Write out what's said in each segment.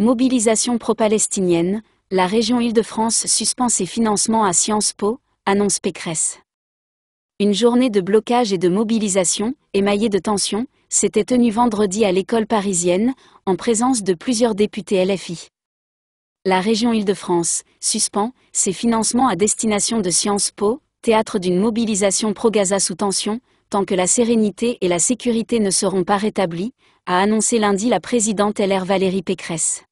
Mobilisation pro-palestinienne, la région Île-de-France suspend ses financements à Sciences Po, annonce Pécresse. Une journée de blocage et de mobilisation, émaillée de tensions, s'était tenue vendredi à l'école parisienne, en présence de plusieurs députés LFI. La région Île-de-France suspend ses financements à destination de Sciences Po, théâtre d'une mobilisation pro-Gaza sous tension, tant que la sérénité et la sécurité ne seront pas rétablies, a annoncé lundi la présidente LR Valérie Pécresse.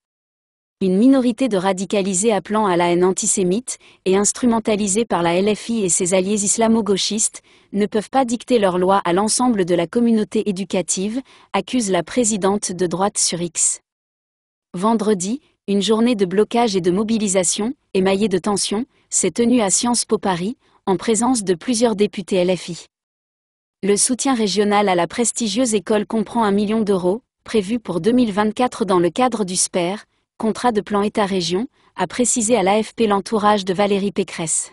Une minorité de radicalisés appelant à la haine antisémite et instrumentalisée par la LFI et ses alliés islamo-gauchistes ne peuvent pas dicter leur loi à l'ensemble de la communauté éducative, accuse la présidente de droite sur X. Vendredi, une journée de blocage et de mobilisation, émaillée de tensions, s'est tenue à Sciences Po Paris, en présence de plusieurs députés LFI. Le soutien régional à la prestigieuse école comprend un million d'euros, prévu pour 2024 dans le cadre du SPER, contrat de plan État-région, a précisé à l'AFP l'entourage de Valérie Pécresse.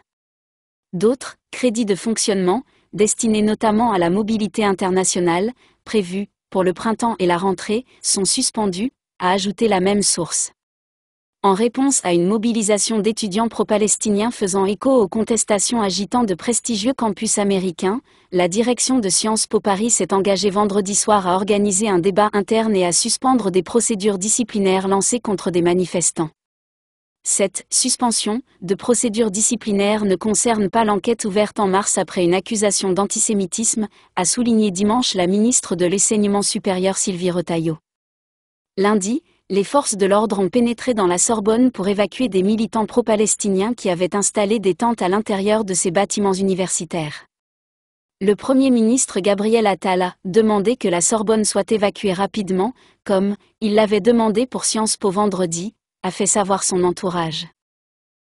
D'autres, crédits de fonctionnement, destinés notamment à la mobilité internationale, prévus pour le printemps et la rentrée, sont suspendus, a ajouté la même source en réponse à une mobilisation d'étudiants pro-palestiniens faisant écho aux contestations agitant de prestigieux campus américains, la direction de Sciences Po Paris s'est engagée vendredi soir à organiser un débat interne et à suspendre des procédures disciplinaires lancées contre des manifestants. Cette suspension de procédures disciplinaires ne concerne pas l'enquête ouverte en mars après une accusation d'antisémitisme, a souligné dimanche la ministre de l'Enseignement supérieur Sylvie Retailleau. Lundi, les forces de l'ordre ont pénétré dans la Sorbonne pour évacuer des militants pro-palestiniens qui avaient installé des tentes à l'intérieur de ces bâtiments universitaires. Le Premier ministre Gabriel Attal a demandé que la Sorbonne soit évacuée rapidement, comme il l'avait demandé pour Sciences Po vendredi, a fait savoir son entourage.